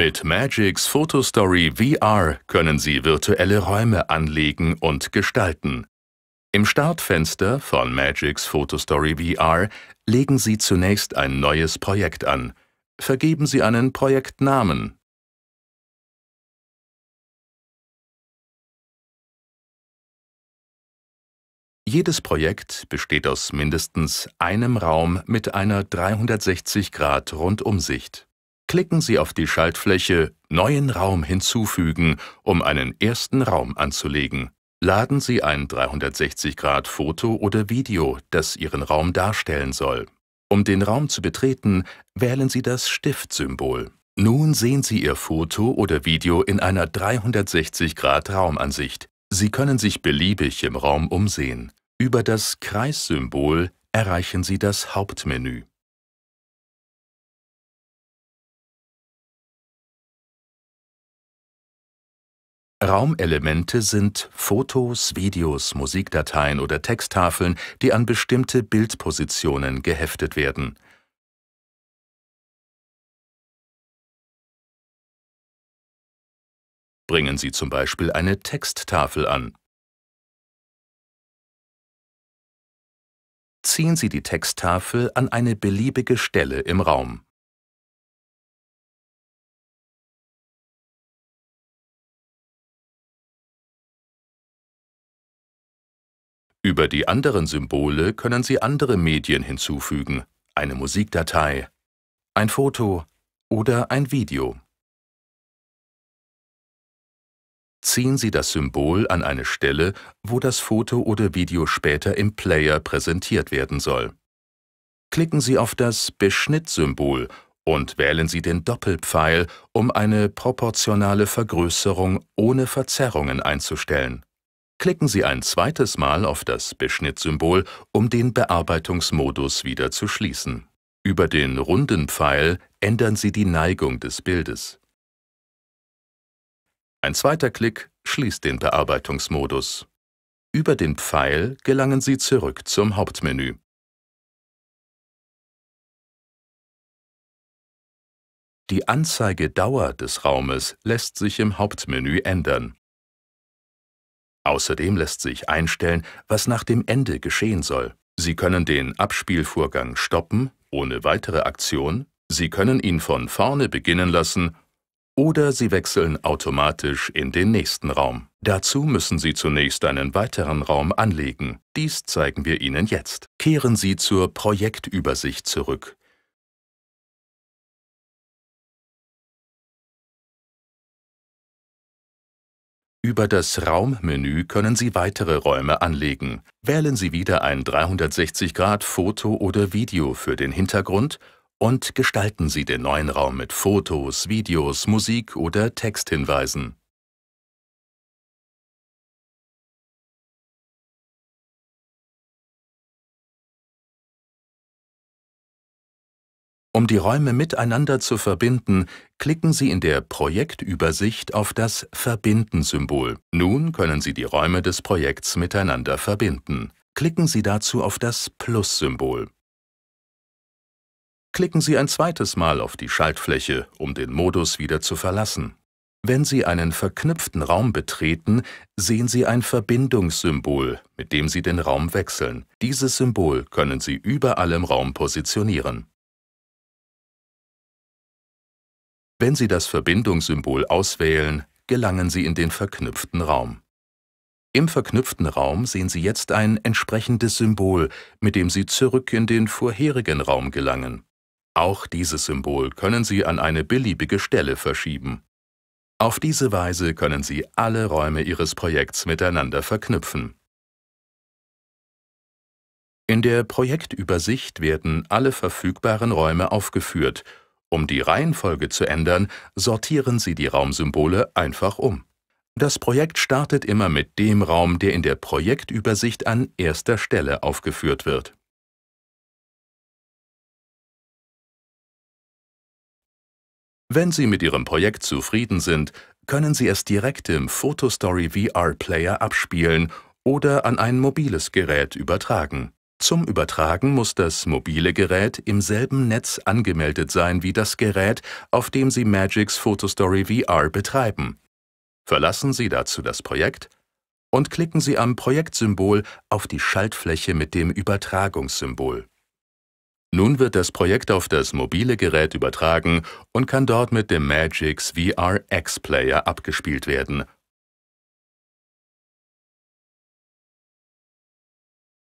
Mit Magix Photostory VR können Sie virtuelle Räume anlegen und gestalten. Im Startfenster von Magix Photostory VR legen Sie zunächst ein neues Projekt an. Vergeben Sie einen Projektnamen, Jedes Projekt besteht aus mindestens einem Raum mit einer 360 Grad Rundumsicht klicken Sie auf die Schaltfläche Neuen Raum hinzufügen, um einen ersten Raum anzulegen. Laden Sie ein 360-Grad-Foto oder Video, das Ihren Raum darstellen soll. Um den Raum zu betreten, wählen Sie das Stiftsymbol. Nun sehen Sie Ihr Foto oder Video in einer 360-Grad-Raumansicht. Sie können sich beliebig im Raum umsehen. Über das Kreissymbol erreichen Sie das Hauptmenü. Raumelemente sind Fotos, Videos, Musikdateien oder Texttafeln, die an bestimmte Bildpositionen geheftet werden. Bringen Sie zum Beispiel eine Texttafel an. Ziehen Sie die Texttafel an eine beliebige Stelle im Raum. Über die anderen Symbole können Sie andere Medien hinzufügen, eine Musikdatei, ein Foto oder ein Video. Ziehen Sie das Symbol an eine Stelle, wo das Foto oder Video später im Player präsentiert werden soll. Klicken Sie auf das Beschnittsymbol und wählen Sie den Doppelpfeil, um eine proportionale Vergrößerung ohne Verzerrungen einzustellen. Klicken Sie ein zweites Mal auf das Beschnittsymbol, um den Bearbeitungsmodus wieder zu schließen. Über den runden Pfeil ändern Sie die Neigung des Bildes. Ein zweiter Klick schließt den Bearbeitungsmodus. Über den Pfeil gelangen Sie zurück zum Hauptmenü. Die Anzeigedauer des Raumes lässt sich im Hauptmenü ändern. Außerdem lässt sich einstellen, was nach dem Ende geschehen soll. Sie können den Abspielvorgang stoppen, ohne weitere Aktion, Sie können ihn von vorne beginnen lassen oder Sie wechseln automatisch in den nächsten Raum. Dazu müssen Sie zunächst einen weiteren Raum anlegen. Dies zeigen wir Ihnen jetzt. Kehren Sie zur Projektübersicht zurück. Über das Raummenü können Sie weitere Räume anlegen. Wählen Sie wieder ein 360-Grad-Foto oder Video für den Hintergrund und gestalten Sie den neuen Raum mit Fotos, Videos, Musik oder Texthinweisen. Um die Räume miteinander zu verbinden, klicken Sie in der Projektübersicht auf das Verbinden-Symbol. Nun können Sie die Räume des Projekts miteinander verbinden. Klicken Sie dazu auf das Plus-Symbol. Klicken Sie ein zweites Mal auf die Schaltfläche, um den Modus wieder zu verlassen. Wenn Sie einen verknüpften Raum betreten, sehen Sie ein Verbindungssymbol, mit dem Sie den Raum wechseln. Dieses Symbol können Sie überall im Raum positionieren. Wenn Sie das Verbindungssymbol auswählen, gelangen Sie in den verknüpften Raum. Im verknüpften Raum sehen Sie jetzt ein entsprechendes Symbol, mit dem Sie zurück in den vorherigen Raum gelangen. Auch dieses Symbol können Sie an eine beliebige Stelle verschieben. Auf diese Weise können Sie alle Räume Ihres Projekts miteinander verknüpfen. In der Projektübersicht werden alle verfügbaren Räume aufgeführt um die Reihenfolge zu ändern, sortieren Sie die Raumsymbole einfach um. Das Projekt startet immer mit dem Raum, der in der Projektübersicht an erster Stelle aufgeführt wird. Wenn Sie mit Ihrem Projekt zufrieden sind, können Sie es direkt im PhotoStory VR Player abspielen oder an ein mobiles Gerät übertragen. Zum Übertragen muss das mobile Gerät im selben Netz angemeldet sein wie das Gerät, auf dem Sie Magics PhotoStory VR betreiben. Verlassen Sie dazu das Projekt und klicken Sie am Projektsymbol auf die Schaltfläche mit dem Übertragungssymbol. Nun wird das Projekt auf das mobile Gerät übertragen und kann dort mit dem Magix VR X Player abgespielt werden